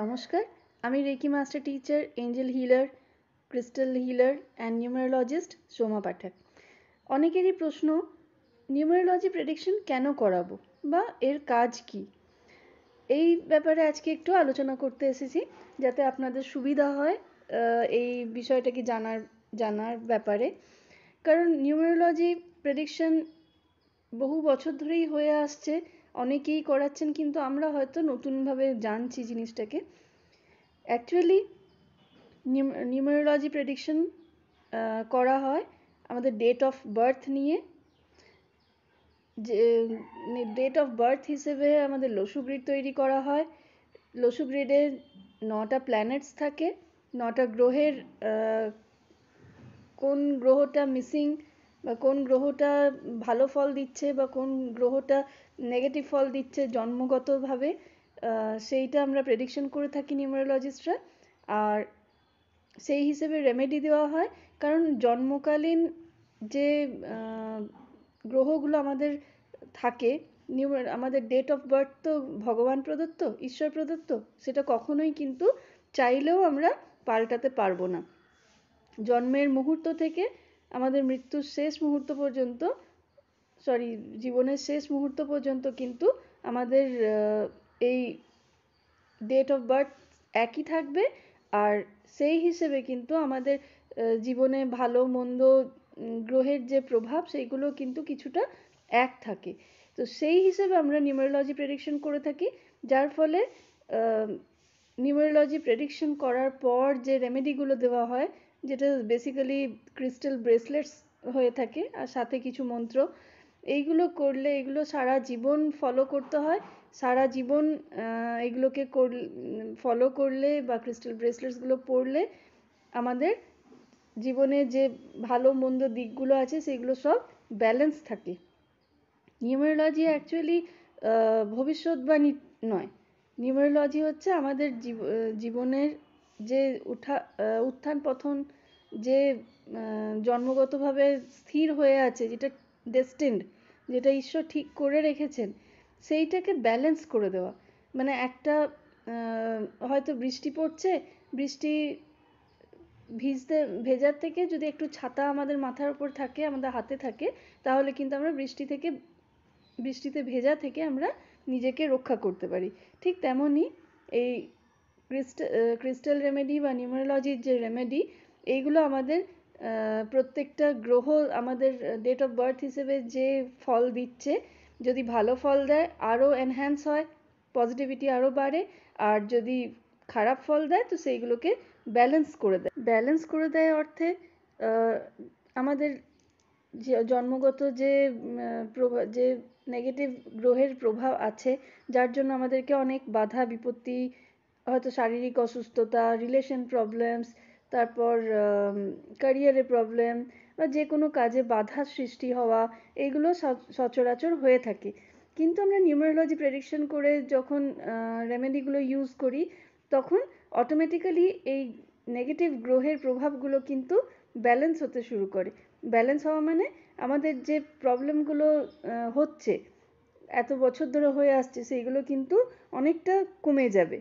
নমস্কার আমি reiki master teacher angel healer crystal healer and numerologist Soma Pathak অনেকেরই প্রশ্ন নিউমারোলজি প্রেডিকশন কেন করাবো বা এর কাজ কি এই ব্যাপারে আজকে একটু আলোচনা করতে এসেছি যাতে আপনাদের সুবিধা হয় এই বিষয়টাকে জানার জানার ব্যাপারে কারণ নিউমারোলজি প্রেডিকশন বহু বছর ধরেই হয়ে আসছে অনেকেই করাচ্ছেন কিন্তু আমরা হয়তো নতুনভাবে জানছি জিনিসটাকে অ্যাকচুয়ালি নিউমারোলজি প্রেডিকশন করা হয় আমাদের ডেট অফ বার্থ নিয়ে যে ডেট অফ বার্থ হিসেবে আমাদের লসু গ্রিড তৈরি করা হয় লসু গ্রিডে নটা প্ল্যানেটস থাকে নটা গ্রহের কোন গ্রহটা মিসিং বা কোন গ্রহটা ভালো ফল দিচ্ছে বা কোন গ্রহটা নেগেটিভ ফল দিচ্ছে জন্মগতভাবে সেইটা আমরা প্রেডিকশন করে থাকি নিউমারোলজিস্টরা আর সেই হিসেবে রেমেডি দেওয়া হয় কারণ জন্মকালীন যে গ্রহগুলো আমাদের থাকে আমাদের ডেট অফ বার্থ তো ভগবান প্রদত্ত ঈশ্বর প্রদত্ত সেটা কখনোই কিন্তু চাইলেও আমরা পাল্টাতে পারবো না জন্মের মুহূর্ত থেকে আমাদের মৃত্যুর শেষ মুহূর্ত পর্যন্ত সরি জীবনের শেষ মুহূর্ত পর্যন্ত কিন্তু আমাদের এই ডেট অফ বার্থ একই থাকবে আর সেই হিসেবে কিন্তু আমাদের জীবনে ভালো মন্দ গ্রহের যে প্রভাব সেইগুলো কিন্তু কিছুটা এক থাকে তো সেই হিসেবে আমরা নিউমারোলজি প্রেডিকশন করে থাকি যার ফলে নিউমারোলজি প্রেডিকশন করার পর যে রেমেডিগুলো দেওয়া হয় যেটা বেসিক্যালি ক্রিস্টাল ব্রেসলেটস হয়ে থাকে আর সাথে কিছু মন্ত্র এইগুলো করলে এগুলো সারা জীবন ফলো করতে হয় সারা জীবন এগুলোকে ফলো করলে বা ক্রিস্টাল ব্রেসলেটসগুলো পরলে আমাদের জীবনে যে ভালো মন্দ দিকগুলো আছে সেগুলো সব ব্যালেন্স থাকে নিউমেরোলজি অ্যাকচুয়ালি ভবিষ্যৎবাণী নয় নিউমেরোলজি হচ্ছে আমাদের জীবনের যে উঠা উত্থান পথন যে জন্মগতভাবে স্থির হয়ে আছে যেটা ডেস্টেন্ড যেটা ঈশ্বর ঠিক করে রেখেছেন সেইটাকে ব্যালেন্স করে দেওয়া মানে একটা হয়তো বৃষ্টি পড়ছে বৃষ্টি ভিজতে ভেজার থেকে যদি একটু ছাতা আমাদের মাথার উপর থাকে আমাদের হাতে থাকে তাহলে কিন্তু আমরা বৃষ্টি থেকে বৃষ্টিতে ভেজা থেকে আমরা নিজেকে রক্ষা করতে পারি ঠিক তেমনই এই ক্রিস্টাল রেমেডি বা নিউমারোলজির যে রেমেডি এইগুলো আমাদের প্রত্যেকটা গ্রহ আমাদের ডেট অফ বার্থ হিসেবে যে ফল দিচ্ছে যদি ভালো ফল দেয় আরও এনহ্যান্স হয় পজিটিভিটি আরও বাড়ে আর যদি খারাপ ফল দেয় তো সেইগুলোকে ব্যালেন্স করে দেয় ব্যালেন্স করে দেয় অর্থে আমাদের যে জন্মগত যে যে নেগেটিভ গ্রহের প্রভাব আছে যার জন্য আমাদেরকে অনেক বাধা বিপত্তি হয়তো শারীরিক অসুস্থতা রিলেশন প্রবলেমস তারপর ক্যারিয়ারে প্রবলেম বা যে কোনো কাজে বাধা সৃষ্টি হওয়া এগুলো সচরাচর হয়ে থাকে কিন্তু আমরা নিউমারোলজি প্রেডিকশন করে যখন রেমেডিগুলো ইউজ করি তখন অটোমেটিক্যালি এই নেগেটিভ গ্রহের প্রভাবগুলো কিন্তু ব্যালেন্স হতে শুরু করে ব্যালেন্স হওয়া মানে আমাদের যে প্রবলেমগুলো হচ্ছে এত বছর ধরে হয়ে আসছে সেইগুলো কিন্তু অনেকটা কমে যাবে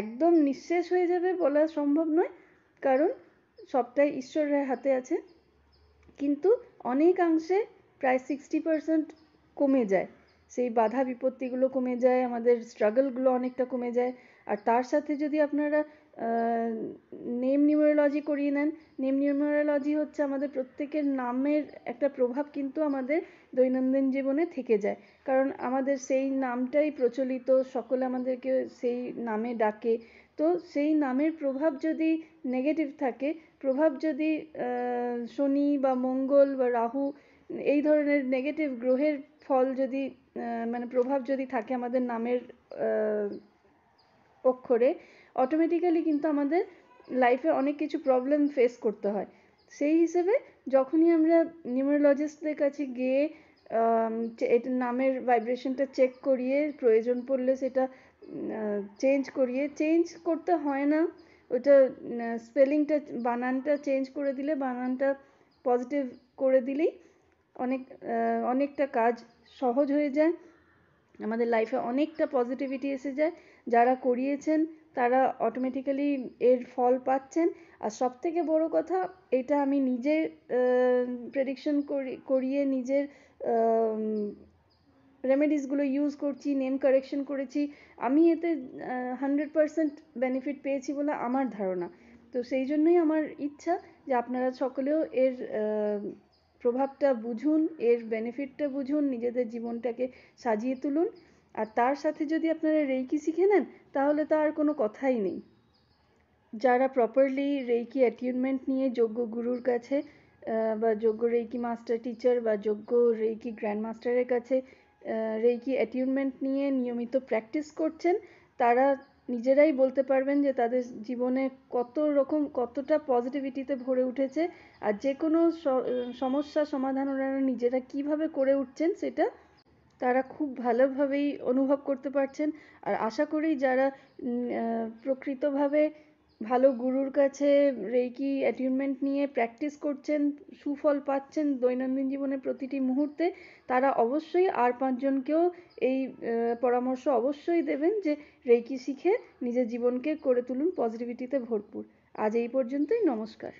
একদম নিঃশেষ হয়ে যাবে বলা সম্ভব নয় কারণ সবটাই ঈশ্বরের হাতে আছে কিন্তু অনেকাংশে প্রায় সিক্সটি পার্সেন্ট কমে যায় সেই বাধা বিপত্তিগুলো কমে যায় আমাদের স্ট্রাগলগুলো অনেকটা কমে যায় আর তার সাথে যদি আপনারা নেম নিউমারোলজি করিয়ে নেন নেম নিউমারোলজি হচ্ছে আমাদের প্রত্যেকের নামের একটা প্রভাব কিন্তু আমাদের দৈনন্দিন জীবনে থেকে যায় কারণ আমাদের সেই নামটাই প্রচলিত সকলে আমাদেরকে সেই নামে ডাকে তো সেই নামের প্রভাব যদি নেগেটিভ থাকে প্রভাব যদি শনি বা মঙ্গল বা রাহু এই ধরনের নেগেটিভ গ্রহের ফল যদি মানে প্রভাব যদি থাকে আমাদের নামের অক্ষরে অটোমেটিক্যালি কিন্তু আমাদের লাইফে অনেক কিছু প্রবলেম ফেস করতে হয় সেই হিসেবে যখনই আমরা নিউমোলজিস্টদের কাছে গিয়ে এটা নামের ভাইব্রেশনটা চেক করিয়ে প্রয়োজন পড়লে সেটা চেঞ্জ করিয়ে চেঞ্জ করতে হয় না ওটা স্পেলিংটা বানানটা চেঞ্জ করে দিলে বানানটা পজিটিভ করে দিলেই অনেক অনেকটা কাজ সহজ হয়ে যায় আমাদের লাইফে অনেকটা পজিটিভিটি এসে যায় যারা করিয়েছেন তারা অটোমেটিক্যালি এর ফল পাচ্ছেন আর সব থেকে বড় কথা এটা আমি নিজে প্রেডিকশন করিয়ে নিজের রেমেডিসগুলো ইউজ করছি নেম কারেকশন করেছি আমি এতে হান্ড্রেড পারসেন্ট বেনিফিট পেয়েছি বলে আমার ধারণা তো সেই জন্যই আমার ইচ্ছা যে আপনারা সকলেও এর প্রভাবটা বুঝুন এর বেনিফিটটা বুঝুন নিজেদের জীবনটাকে সাজিয়ে তুলুন আর তার সাথে যদি আপনারা রেইকি শিখে নেন তাহলে তো আর কোনো কথাই নেই যারা প্রপারলি রেইকি অ্যাটিউনমেন্ট নিয়ে যোগ্য গুরুর কাছে বা যোগ্য রেইকি মাস্টার টিচার বা যোগ্য রেইকি গ্র্যান্ড মাস্টারের কাছে রেইকি অ্যাটিউনমেন্ট নিয়ে নিয়মিত প্র্যাকটিস করছেন তারা নিজেরাই বলতে পারবেন যে তাদের জীবনে কত রকম কতটা পজিটিভিটিতে ভরে উঠেছে আর যে কোনো সমস্যা সমাধান ওনারা নিজেরা কিভাবে করে উঠছেন সেটা তারা খুব ভালোভাবেই অনুভব করতে পারছেন আর আশা করি যারা প্রকৃতভাবে ভালো গুরুর কাছে রেকি অ্যাটিউনমেন্ট নিয়ে প্র্যাকটিস করছেন সুফল পাচ্ছেন দৈনন্দিন জীবনে প্রতিটি মুহূর্তে তারা অবশ্যই আর পাঁচজনকেও এই পরামর্শ অবশ্যই দেবেন যে রেকি শিখে নিজের জীবনকে করে তুলুন পজিটিভিটিতে ভরপুর আজ এই পর্যন্তই নমস্কার